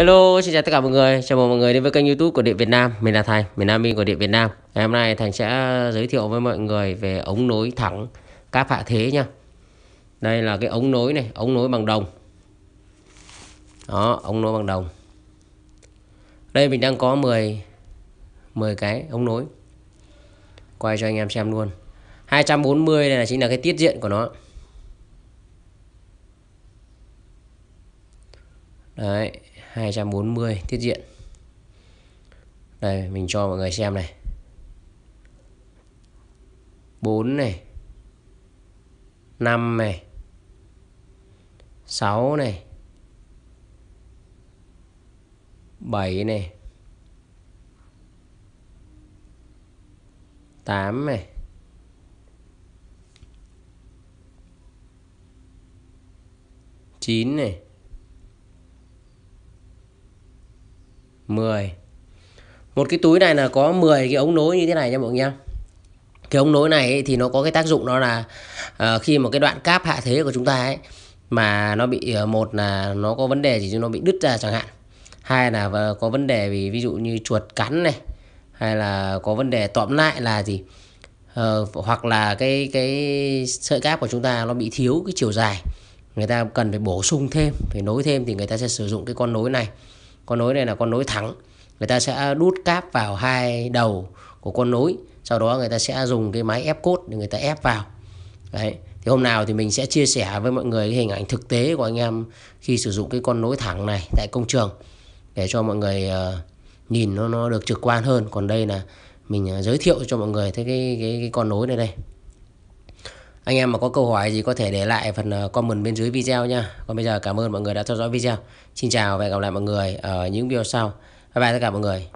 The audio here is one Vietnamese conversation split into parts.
Hello, xin chào tất cả mọi người. Chào mừng mọi người đến với kênh YouTube của Điện Việt Nam. Mình là Thành, mình là Minh của Điện Việt Nam. Ngày hôm nay Thành sẽ giới thiệu với mọi người về ống nối thẳng các hạ thế nha. Đây là cái ống nối này, ống nối bằng đồng. Đó, ống nối bằng đồng. Đây mình đang có 10 10 cái ống nối. Quay cho anh em xem luôn. 240 này là chính là cái tiết diện của nó. Đấy, 240 tiết diện. Đây, mình cho mọi người xem này. 4 này. 5 này. 6 này. 7 này. 8 này. 9 này 10 một cái túi này là có 10 cái ống nối như thế này nha mọi người nha cái ống nối này thì nó có cái tác dụng đó là uh, khi mà cái đoạn cáp hạ thế của chúng ta ấy mà nó bị ờ, một là nó có vấn đề gì nó bị đứt ra chẳng hạn hai là có vấn đề vì ví dụ như chuột cắn này hay là có vấn đề tóm lại là gì uh, hoặc là cái cái sợi cáp của chúng ta nó bị thiếu cái chiều dài người ta cần phải bổ sung thêm phải nối thêm thì người ta sẽ sử dụng cái con nối này con nối này là con nối thẳng người ta sẽ đút cáp vào hai đầu của con nối sau đó người ta sẽ dùng cái máy ép cốt để người ta ép vào đấy thì hôm nào thì mình sẽ chia sẻ với mọi người cái hình ảnh thực tế của anh em khi sử dụng cái con nối thẳng này tại công trường để cho mọi người ờ, nhìn nó nó được trực quan hơn còn đây là mình ờ, giới thiệu cho mọi người thấy cái cái, cái con nối này đây anh em mà có câu hỏi gì có thể để lại phần ờ, comment bên dưới video nha. Còn bây giờ cảm ơn mọi người đã theo dõi video. Xin chào và hẹn gặp lại mọi người ở những video sau. Bye bye tất cả mọi người.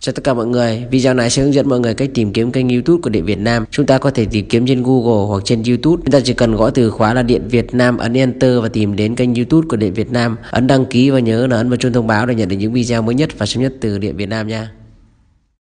Chào tất cả mọi người, video này sẽ hướng dẫn mọi người cách tìm kiếm kênh youtube của Điện Việt Nam Chúng ta có thể tìm kiếm trên Google hoặc trên youtube Chúng ta chỉ cần gõ từ khóa là Điện Việt Nam, ấn Enter và tìm đến kênh youtube của Điện Việt Nam Ấn đăng ký và nhớ là ấn vào chuông thông báo để nhận được những video mới nhất và sớm nhất từ Điện Việt Nam nha